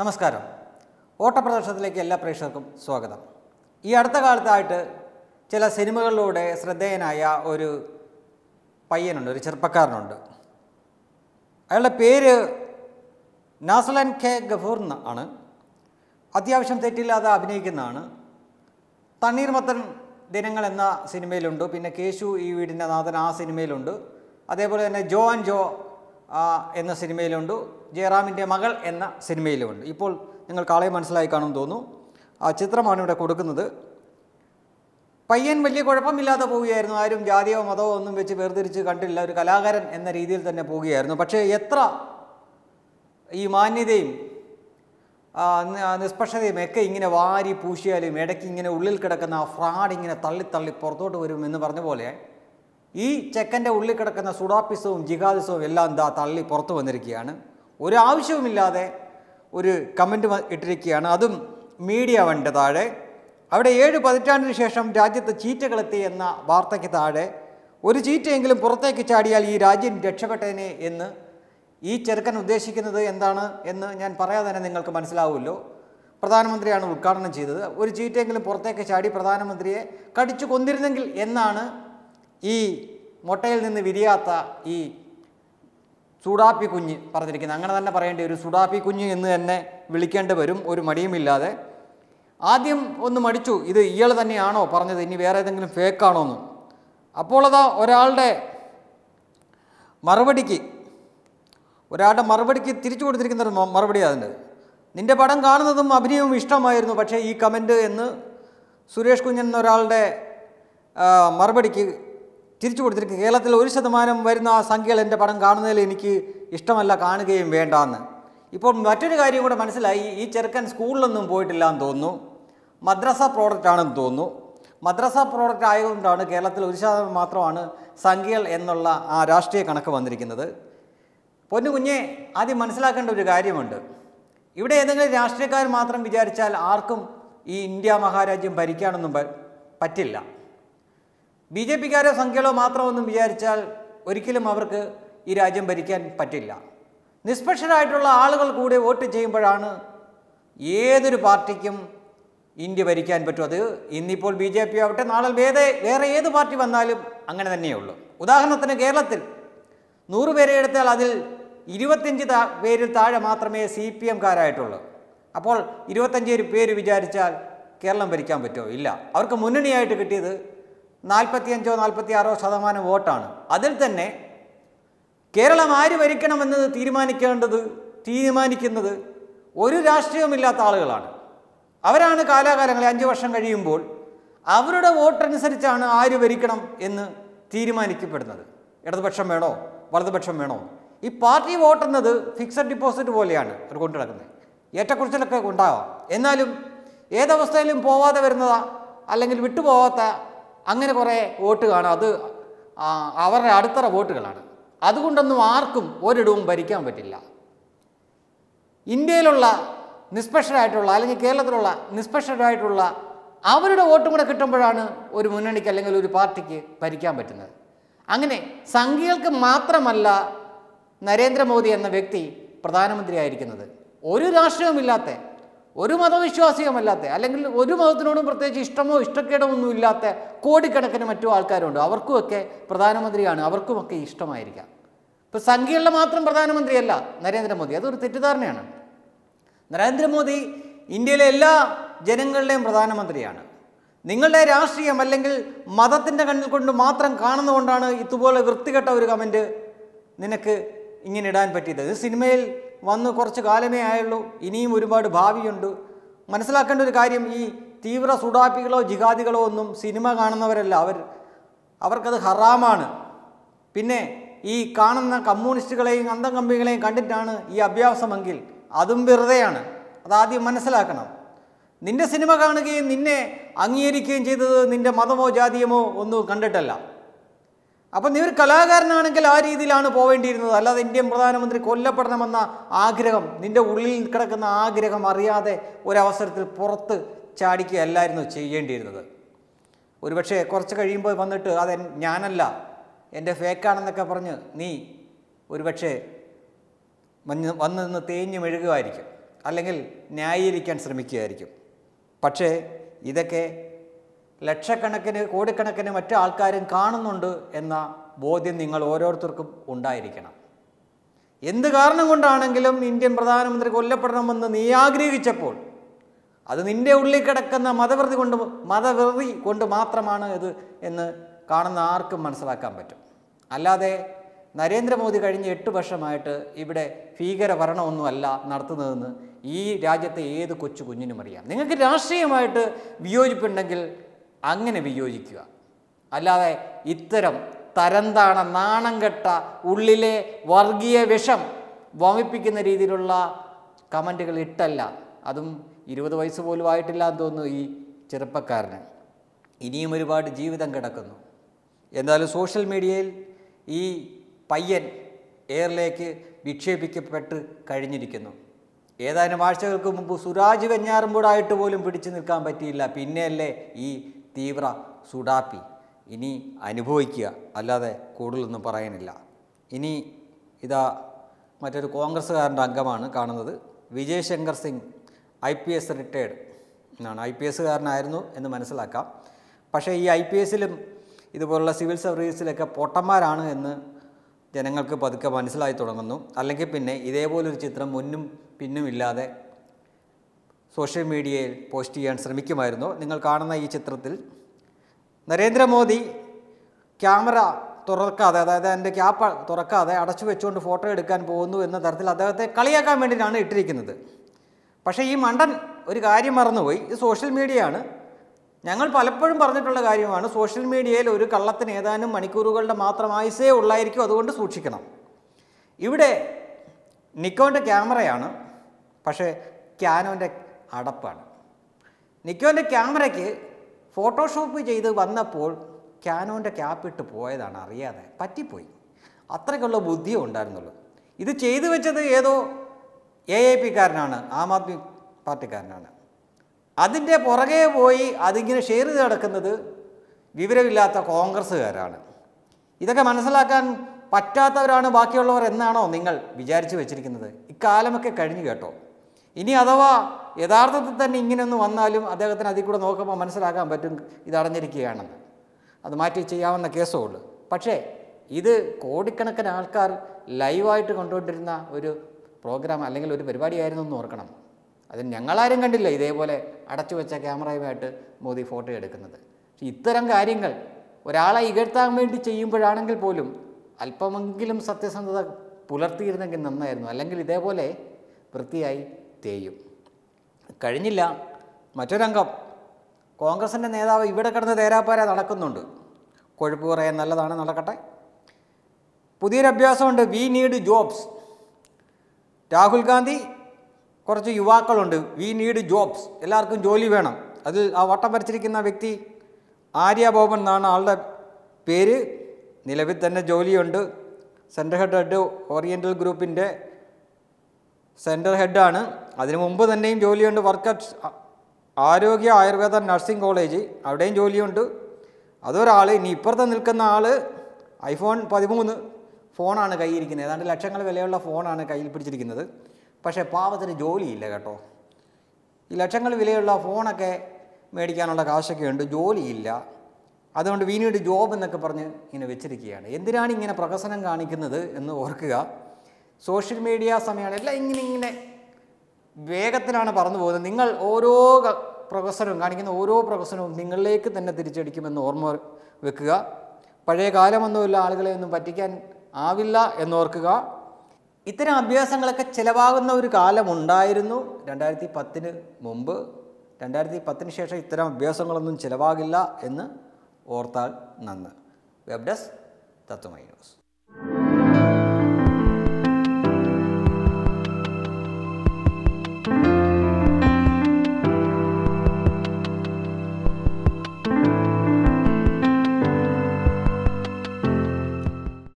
നമസ്കാരം ഓട്ടപ്രദർശനത്തിലേക്ക് എല്ലാ പ്രേക്ഷകർക്കും സ്വാഗതം ഈ അടുത്ത കാലത്തായിട്ട് ചില സിനിമകളിലൂടെ ശ്രദ്ധേയനായ ഒരു പയ്യനുണ്ട് ഒരു ചെറുപ്പക്കാരനുണ്ട് അയാളുടെ പേര് നാസലൻ കെ ഗഫൂർ ആണ് അത്യാവശ്യം തെറ്റില്ലാതെ അഭിനയിക്കുന്നതാണ് തണ്ണീർമത്തൻ ദിനങ്ങൾ എന്ന സിനിമയിലുണ്ട് പിന്നെ കേശു ഈ വീടിൻ്റെ നാഥൻ ആ സിനിമയിലുണ്ട് അതേപോലെ തന്നെ ജോ ആൻഡ് ജോ എന്ന സിനിമയിലുണ്ട് ജയറാമിൻ്റെ മകൾ എന്ന സിനിമയിലുമുണ്ട് ഇപ്പോൾ നിങ്ങൾ കാളെ മനസ്സിലായി കാണുമെന്ന് തോന്നുന്നു ആ ചിത്രമാണ് ഇവിടെ കൊടുക്കുന്നത് പയ്യൻ വലിയ കുഴപ്പമില്ലാതെ പോവുകയായിരുന്നു ആരും ജാതിയോ മതമോ ഒന്നും വെച്ച് വേർതിരിച്ച് കണ്ടില്ല ഒരു കലാകാരൻ എന്ന രീതിയിൽ തന്നെ പോവുകയായിരുന്നു പക്ഷേ എത്ര ഈ മാന്യതയും നിഷ്പക്ഷതയും ഒക്കെ ഇങ്ങനെ വാരി പൂശിയാലും ഇടയ്ക്ക് ഇങ്ങനെ ഉള്ളിൽ കിടക്കുന്ന ആ ഫ്രാഡ് ഇങ്ങനെ തള്ളി തള്ളി പുറത്തോട്ട് വരും എന്ന് പറഞ്ഞ പോലെ ഈ ചെക്കൻ്റെ ഉള്ളിൽ കിടക്കുന്ന സുഡാപ്പിസവും ജിഹാദിസവും എല്ലാം എന്താ തള്ളി പുറത്തു വന്നിരിക്കുകയാണ് ഒരാവശ്യവുമില്ലാതെ ഒരു കമൻറ്റ് ഇട്ടിരിക്കുകയാണ് അതും മീഡിയ വണ്ട് താഴെ അവിടെ ഏഴ് പതിറ്റാണ്ടിന് ശേഷം രാജ്യത്ത് ചീറ്റകളെത്തി എന്ന വാർത്തയ്ക്ക് താഴെ ഒരു ചീറ്റയെങ്കിലും പുറത്തേക്ക് ചാടിയാൽ ഈ രാജ്യം രക്ഷപ്പെട്ടേനെ എന്ന് ഈ ചെറുക്കൻ ഉദ്ദേശിക്കുന്നത് എന്താണ് എന്ന് ഞാൻ പറയാതെ തന്നെ നിങ്ങൾക്ക് മനസ്സിലാവുമല്ലോ പ്രധാനമന്ത്രിയാണ് ഉദ്ഘാടനം ചെയ്തത് ഒരു ചീറ്റയെങ്കിലും പുറത്തേക്ക് ചാടി പ്രധാനമന്ത്രിയെ കടിച്ചു കൊന്നിരുന്നെങ്കിൽ എന്നാണ് ഈ മുട്ടയിൽ നിന്ന് വിരിയാത്ത ഈ സുഡാപ്പി കുഞ്ഞ് പറഞ്ഞിരിക്കുന്നത് അങ്ങനെ തന്നെ പറയേണ്ടി ഒരു സുഡാപ്പി കുഞ്ഞ് എന്ന് തന്നെ വിളിക്കേണ്ടി വരും ഒരു മടിയുമില്ലാതെ ആദ്യം ഒന്ന് മടിച്ചു ഇത് ഇയാൾ തന്നെയാണോ പറഞ്ഞത് ഇനി വേറെ ഏതെങ്കിലും ഫേക്കാണോ എന്ന് അപ്പോൾ അതാ ഒരാളുടെ മറുപടിക്ക് ഒരാളുടെ മറുപടിക്ക് തിരിച്ചു കൊടുത്തിരിക്കുന്ന ഒരു മറുപടി അതിൻ്റെ നിൻ്റെ പടം കാണുന്നതും അഭിനയവും ഇഷ്ടമായിരുന്നു പക്ഷേ ഈ കമൻറ്റ് എന്ന് സുരേഷ് കുഞ്ഞൻ എന്നൊരാളുടെ മറുപടിക്ക് തിരിച്ചു കൊടുത്തിരിക്കുക കേരളത്തിൽ ഒരു ശതമാനം വരുന്ന സംഖ്യകൾ എൻ്റെ പടം കാണുന്നതിൽ എനിക്ക് ഇഷ്ടമല്ല കാണുകയും വേണ്ടാന്ന് ഇപ്പോൾ മറ്റൊരു കാര്യം കൂടെ മനസ്സിലായി ഈ ചെറുക്കൻ സ്കൂളിലൊന്നും പോയിട്ടില്ല എന്ന് തോന്നുന്നു മദ്രസ പ്രോഡക്റ്റ് ആണെന്ന് തോന്നുന്നു മദ്രസ പ്രോഡക്റ്റ് ആയതുകൊണ്ടാണ് കേരളത്തിൽ ഒരു ശതമാനം മാത്രമാണ് സംഖ്യകൾ എന്നുള്ള ആ രാഷ്ട്രീയ കണക്ക് വന്നിരിക്കുന്നത് പൊന്നു കുഞ്ഞെ ആദ്യം മനസ്സിലാക്കേണ്ട ഒരു കാര്യമുണ്ട് ഇവിടെ ഏതെങ്കിലും രാഷ്ട്രീയക്കാർ മാത്രം വിചാരിച്ചാൽ ആർക്കും ഈ ഇന്ത്യ മഹാരാജ്യം ഭരിക്കാനൊന്നും പറ്റില്ല ബി ജെ പിക്കാരോ സംഖ്യകളോ മാത്രമൊന്നും വിചാരിച്ചാൽ ഒരിക്കലും അവർക്ക് ഈ രാജ്യം ഭരിക്കാൻ പറ്റില്ല നിഷ്പക്ഷരായിട്ടുള്ള ആളുകൾ കൂടെ വോട്ട് ചെയ്യുമ്പോഴാണ് ഏതൊരു പാർട്ടിക്കും ഇന്ത്യ ഭരിക്കാൻ പറ്റും അത് ഇന്നിപ്പോൾ ബി ജെ പി ആവട്ടെ നാളെ വേറെ വേറെ ഏത് പാർട്ടി വന്നാലും അങ്ങനെ തന്നെയുള്ളൂ ഉദാഹരണത്തിന് കേരളത്തിൽ നൂറ് പേരെ എടുത്താൽ അതിൽ ഇരുപത്തഞ്ച് പേരിൽ താഴെ മാത്രമേ സി പി എംകാരായിട്ടുള്ളൂ അപ്പോൾ ഇരുപത്തഞ്ച് പേര് വിചാരിച്ചാൽ കേരളം ഭരിക്കാൻ പറ്റുമോ ഇല്ല അവർക്ക് മുന്നണിയായിട്ട് കിട്ടിയത് നാൽപ്പത്തിയഞ്ചോ നാൽപ്പത്തി ആറോ ശതമാനം വോട്ടാണ് അതിൽ തന്നെ കേരളം ആര് ഭരിക്കണമെന്നത് തീരുമാനിക്കേണ്ടത് തീരുമാനിക്കുന്നത് ഒരു രാഷ്ട്രീയമില്ലാത്ത ആളുകളാണ് അവരാണ് കാലാകാലങ്ങളിൽ അഞ്ച് വർഷം കഴിയുമ്പോൾ അവരുടെ വോട്ടനുസരിച്ചാണ് ആര് ഭരിക്കണം എന്ന് തീരുമാനിക്കപ്പെടുന്നത് ഇടതുപക്ഷം വേണോ വലതുപക്ഷം വേണോ ഈ പാർട്ടി വോട്ടെന്നത് ഫിക്സഡ് ഡിപ്പോസിറ്റ് പോലെയാണ് അവർ കൊണ്ടു നടക്കുന്നത് ഏറ്റക്കുറിച്ചിലൊക്കെ ഉണ്ടാവാം എന്നാലും ഏതവസ്ഥയിലും പോവാതെ വരുന്നതാ അല്ലെങ്കിൽ വിട്ടുപോകാത്ത അങ്ങനെ കുറേ വോട്ട് കാണും അത് അവരുടെ അടുത്തറ വോട്ടുകളാണ് അതുകൊണ്ടൊന്നും ആർക്കും ഒരിടവും ഭരിക്കാൻ പറ്റില്ല ഇന്ത്യയിലുള്ള നിഷ്പക്ഷരായിട്ടുള്ള അല്ലെങ്കിൽ കേരളത്തിലുള്ള നിഷ്പക്ഷരായിട്ടുള്ള അവരുടെ വോട്ടും കൂടെ കിട്ടുമ്പോഴാണ് ഒരു മുന്നണിക്ക് അല്ലെങ്കിൽ ഒരു പാർട്ടിക്ക് ഭരിക്കാൻ പറ്റുന്നത് അങ്ങനെ സംഖ്യകൾക്ക് മാത്രമല്ല നരേന്ദ്രമോദി എന്ന വ്യക്തി പ്രധാനമന്ത്രിയായിരിക്കുന്നത് ഒരു രാഷ്ട്രീയവുമില്ലാത്ത ഒരു മതവിശ്വാസിയുമല്ലാത്ത അല്ലെങ്കിൽ ഒരു മതത്തിനോടും പ്രത്യേകിച്ച് ഇഷ്ടമോ ഇഷ്ടക്കേടോ ഒന്നും ഇല്ലാത്ത കോടിക്കണക്കിന് മറ്റു ആൾക്കാരുണ്ട് അവർക്കുമൊക്കെ പ്രധാനമന്ത്രിയാണ് അവർക്കുമൊക്കെ ഇഷ്ടമായിരിക്കാം ഇപ്പോൾ സംഖ്യയുള്ള മാത്രം പ്രധാനമന്ത്രിയല്ല നരേന്ദ്രമോദി അതൊരു തെറ്റിദ്ധാരണയാണ് നരേന്ദ്രമോദി ഇന്ത്യയിലെ എല്ലാ ജനങ്ങളുടെയും പ്രധാനമന്ത്രിയാണ് നിങ്ങളുടെ രാഷ്ട്രീയം അല്ലെങ്കിൽ മതത്തിൻ്റെ കണ്ണിൽ കൊണ്ട് മാത്രം കാണുന്നതുകൊണ്ടാണ് ഇതുപോലെ വൃത്തികെട്ട ഒരു കമൻറ്റ് നിനക്ക് ഇങ്ങനെ ഇടാൻ പറ്റിയത് സിനിമയിൽ വന്ന് കുറച്ച് കാലമേ ആയുള്ളൂ ഇനിയും ഒരുപാട് ഭാവിയുണ്ട് മനസ്സിലാക്കേണ്ട ഒരു കാര്യം ഈ തീവ്ര സുഡാപ്പികളോ ജിഹാദികളോ ഒന്നും സിനിമ കാണുന്നവരല്ല അവർ അവർക്കത് ഹറാമാണ് പിന്നെ ഈ കാണുന്ന കമ്മ്യൂണിസ്റ്റുകളെയും അന്തം കമ്പികളെയും കണ്ടിട്ടാണ് ഈ അഭ്യാസമെങ്കിൽ അതും വെറുതെയാണ് അതാദ്യം മനസ്സിലാക്കണം നിന്റെ സിനിമ കാണുകയും നിന്നെ അംഗീകരിക്കുകയും ചെയ്തത് നിന്റെ മതമോ ജാതിയമോ ഒന്നും കണ്ടിട്ടല്ല അപ്പം നീ ഒരു കലാകാരനാണെങ്കിൽ ആ രീതിയിലാണ് പോവേണ്ടിയിരുന്നത് അല്ലാതെ ഇന്ത്യൻ പ്രധാനമന്ത്രി കൊല്ലപ്പെടണമെന്ന ആഗ്രഹം നിന്റെ ഉള്ളിൽ കിടക്കുന്ന ആഗ്രഹം അറിയാതെ ഒരവസരത്തിൽ പുറത്ത് ചാടിക്കുകയല്ലായിരുന്നു ചെയ്യേണ്ടിയിരുന്നത് ഒരുപക്ഷെ കുറച്ച് കഴിയുമ്പോൾ വന്നിട്ട് അത് ഞാനല്ല എൻ്റെ ഫേക്കാണെന്നൊക്കെ പറഞ്ഞ് നീ ഒരുപക്ഷെ വന്ന് വന്ന് നിന്ന് തേഞ്ഞു മെഴുകുമായിരിക്കും അല്ലെങ്കിൽ ന്യായീകരിക്കാൻ ശ്രമിക്കുകയായിരിക്കും പക്ഷേ ഇതൊക്കെ ലക്ഷക്കണക്കിന് കോടിക്കണക്കിന് മറ്റു ആൾക്കാരും കാണുന്നുണ്ട് എന്ന ബോധ്യം നിങ്ങൾ ഓരോരുത്തർക്കും ഉണ്ടായിരിക്കണം എന്ത് കാരണം കൊണ്ടാണെങ്കിലും ഇന്ത്യൻ പ്രധാനമന്ത്രി കൊല്ലപ്പെടണമെന്ന് നീ ആഗ്രഹിച്ചപ്പോൾ അത് നിന്റെ ഉള്ളിൽ കിടക്കുന്ന മതവൃതി കൊണ്ട് മതവൃതി കൊണ്ട് മാത്രമാണ് ഇത് എന്ന് കാണുന്ന ആർക്കും മനസ്സിലാക്കാൻ പറ്റും അല്ലാതെ നരേന്ദ്രമോദി കഴിഞ്ഞ എട്ട് വർഷമായിട്ട് ഇവിടെ ഭീകരഭരണമൊന്നുമല്ല നടത്തുന്നതെന്ന് ഈ രാജ്യത്തെ ഏത് കൊച്ചു കുഞ്ഞിനും അറിയാം നിങ്ങൾക്ക് രാഷ്ട്രീയമായിട്ട് വിയോജിപ്പുണ്ടെങ്കിൽ അങ്ങനെ വിയോജിക്കുക അല്ലാതെ ഇത്തരം തരംതാണ നാണം കെട്ട ഉള്ളിലെ വർഗീയ വിഷം വമിപ്പിക്കുന്ന രീതിയിലുള്ള കമൻറ്റുകൾ ഇട്ടല്ല അതും ഇരുപത് വയസ്സ് പോലും ആയിട്ടില്ല എന്ന് തോന്നുന്നു ഈ ചെറുപ്പക്കാരന് ഇനിയും ഒരുപാട് ജീവിതം കിടക്കുന്നു എന്തായാലും സോഷ്യൽ മീഡിയയിൽ ഈ പയ്യൻ എയറിലേക്ക് വിക്ഷേപിക്കപ്പെട്ട് കഴിഞ്ഞിരിക്കുന്നു ഏതാനും ആഴ്ചകൾക്ക് മുമ്പ് സുരാജ് വെഞ്ഞാറുമ്പോഴായിട്ട് പോലും പിടിച്ചു നിൽക്കാൻ പറ്റിയില്ല പിന്നെയല്ലേ ഈ തീവ്ര സുഡാപ്പി ഇനി അനുഭവിക്കുക അല്ലാതെ കൂടുതലൊന്നും പറയാനില്ല ഇനി ഇതാ മറ്റൊരു കോൺഗ്രസ്സുകാരൻ്റെ അംഗമാണ് കാണുന്നത് Vijay Shankar Singh I P S retired എന്നാണ് ഐ പി എസ്സുകാരനായിരുന്നു എന്ന് മനസ്സിലാക്കാം പക്ഷേ ഈ ഐ പി എസിലും ഇതുപോലുള്ള സിവിൽ സർവീസിലൊക്കെ പൊട്ടന്മാരാണ് എന്ന് ജനങ്ങൾക്ക് പതുക്കെ മനസ്സിലായി തുടങ്ങുന്നു അല്ലെങ്കിൽ പിന്നെ ഇതേപോലൊരു ചിത്രം മുന്നും പിന്നും ഇല്ലാതെ സോഷ്യൽ മീഡിയയിൽ പോസ്റ്റ് ചെയ്യാൻ ശ്രമിക്കുമായിരുന്നു നിങ്ങൾ കാണുന്ന ഈ ചിത്രത്തിൽ നരേന്ദ്രമോദി ക്യാമറ തുറക്കാതെ അതായത് എൻ്റെ ക്യാപ്പ് തുറക്കാതെ അടച്ചു വെച്ചുകൊണ്ട് ഫോട്ടോ എടുക്കാൻ പോകുന്നു എന്ന തരത്തിൽ അദ്ദേഹത്തെ കളിയാക്കാൻ വേണ്ടിയിട്ടാണ് ഇട്ടിരിക്കുന്നത് പക്ഷേ ഈ മണ്ടൻ ഒരു കാര്യം മറന്നുപോയി ഇത് സോഷ്യൽ മീഡിയയാണ് ഞങ്ങൾ പലപ്പോഴും പറഞ്ഞിട്ടുള്ള കാര്യമാണ് സോഷ്യൽ മീഡിയയിൽ ഒരു കള്ളത്തിന് ഏതാനും മണിക്കൂറുകളുടെ മാത്രം ആയുസേ ഉള്ളായിരിക്കും അതുകൊണ്ട് സൂക്ഷിക്കണം ഇവിടെ നിക്കോൻ്റെ ക്യാമറയാണ് പക്ഷേ ക്യാനോൻ്റെ അടപ്പാണ് നിക്കോൻ്റെ ക്യാമറയ്ക്ക് ഫോട്ടോഷോപ്പ് ചെയ്ത് വന്നപ്പോൾ ക്യാനോൻ്റെ ക്യാപ്പിട്ട് പോയതാണ് അറിയാതെ പറ്റിപ്പോയി അത്രയ്ക്കുള്ള ബുദ്ധിയും ഉണ്ടായിരുന്നുള്ളൂ ഇത് ചെയ്തു വെച്ചത് ഏതോ എ എ പിക്കാരനാണ് ആം ആദ്മി പാർട്ടിക്കാരനാണ് അതിൻ്റെ പുറകെ പോയി അതിങ്ങനെ ഷെയർ ചെയ്ത് കിടക്കുന്നത് വിവരമില്ലാത്ത കോൺഗ്രസ്സുകാരാണ് ഇതൊക്കെ മനസ്സിലാക്കാൻ പറ്റാത്തവരാണ് ബാക്കിയുള്ളവർ എന്നാണോ നിങ്ങൾ വിചാരിച്ചു വെച്ചിരിക്കുന്നത് ഇക്കാലമൊക്കെ കഴിഞ്ഞു കേട്ടോ ഇനി അഥവാ യഥാർത്ഥത്തിൽ തന്നെ ഒന്ന് വന്നാലും അദ്ദേഹത്തിന് അതിൽ കൂടെ നോക്കുമ്പോൾ മനസ്സിലാക്കാൻ പറ്റും ഇതടഞ്ഞിരിക്കുകയാണെന്ന് അത് മാറ്റി ചെയ്യാവുന്ന കേസേ ഉള്ളൂ പക്ഷേ ഇത് കോടിക്കണക്കിന് ആൾക്കാർ ലൈവായിട്ട് കണ്ടുകൊണ്ടിരുന്ന ഒരു പ്രോഗ്രാം അല്ലെങ്കിൽ ഒരു പരിപാടിയായിരുന്നു എന്ന് ഓർക്കണം അത് ഞങ്ങളാരും കണ്ടില്ല ഇതേപോലെ അടച്ചു വെച്ച ക്യാമറയുമായിട്ട് മോദി ഫോട്ടോ എടുക്കുന്നത് ഇത്തരം കാര്യങ്ങൾ ഒരാളെ ഇകഴ്ത്താൻ വേണ്ടി ചെയ്യുമ്പോഴാണെങ്കിൽ പോലും അല്പമെങ്കിലും സത്യസന്ധത പുലർത്തിയിരുന്നെങ്കിൽ നന്നായിരുന്നു അല്ലെങ്കിൽ ഇതേപോലെ വൃത്തിയായി തേയും കഴിഞ്ഞില്ല മറ്റൊരംഗം കോൺഗ്രസിൻ്റെ നേതാവ് ഇവിടെ കിടന്ന് തേരാപ്പാര നടക്കുന്നുണ്ട് കൊഴുപ്പ് പറയാൻ നല്ലതാണ് നടക്കട്ടെ പുതിയൊരു അഭ്യാസമുണ്ട് we need jobs Rahul Gandhi കുറച്ച് യുവാക്കളുണ്ട് വി നീഡ് ജോബ്സ് എല്ലാവർക്കും ജോലി വേണം അതിൽ ആ വട്ടം വരച്ചിരിക്കുന്ന വ്യക്തി ആര്യ ബോബൻ എന്നാണ് ആളുടെ പേര് നിലവിൽ തന്നെ ജോലിയുണ്ട് സെൻട്രൽ ഹെഡ് ഓറിയൻ്റൽ ഗ്രൂപ്പിൻ്റെ സെൻറ്റർ ഹെഡാണ് അതിനു മുമ്പ് തന്നെയും ജോലിയുണ്ട് വർക്ക് അറ്റ് ആരോഗ്യ ആയുർവേദ നഴ്സിംഗ് കോളേജ് അവിടെയും ജോലിയുണ്ട് അതൊരാൾ ഇനി ഇപ്പുറത്ത് നിൽക്കുന്ന ആൾ ഐഫോൺ പതിമൂന്ന് ഫോണാണ് കയ്യിരിക്കുന്നത് ഏതാണ്ട് ലക്ഷങ്ങൾ വിലയുള്ള ഫോണാണ് കയ്യിൽ പിടിച്ചിരിക്കുന്നത് പക്ഷേ പാവത്തിന് ജോലിയില്ല കേട്ടോ ഈ ലക്ഷങ്ങൾ വിലയുള്ള ഫോണൊക്കെ മേടിക്കാനുള്ള കാശൊക്കെ ഉണ്ട് ജോലിയില്ല അതുകൊണ്ട് വീണ്ടും ജോബ് എന്നൊക്കെ പറഞ്ഞ് ഇങ്ങനെ വെച്ചിരിക്കുകയാണ് എന്തിനാണ് ഇങ്ങനെ പ്രഹസനം കാണിക്കുന്നത് എന്ന് ഓർക്കുക സോഷ്യൽ മീഡിയ സമയമാണ് എല്ലാം ഇങ്ങനെ ഇങ്ങനെ വേഗത്തിലാണ് പറന്നു പോകുന്നത് നിങ്ങൾ ഓരോ പ്രൊഫസറും കാണിക്കുന്ന ഓരോ പ്രൊഫസറും നിങ്ങളിലേക്ക് തന്നെ തിരിച്ചടിക്കുമെന്ന് ഓർമ്മ വെക്കുക പഴയ കാലമൊന്നുമില്ല ആളുകളെ ഒന്നും പറ്റിക്കാൻ ആവില്ല എന്നോർക്കുക ഇത്തരം അഭ്യാസങ്ങളൊക്കെ ചിലവാകുന്ന ഒരു കാലമുണ്ടായിരുന്നു രണ്ടായിരത്തി പത്തിന് മുമ്പ് രണ്ടായിരത്തി പത്തിന് ശേഷം ഇത്തരം അഭ്യാസങ്ങളൊന്നും ചിലവാകില്ല എന്ന് ഓർത്താൽ നന്ന് വെബ് ഡെസ്ക് തത്വമൈ ന്യൂസ്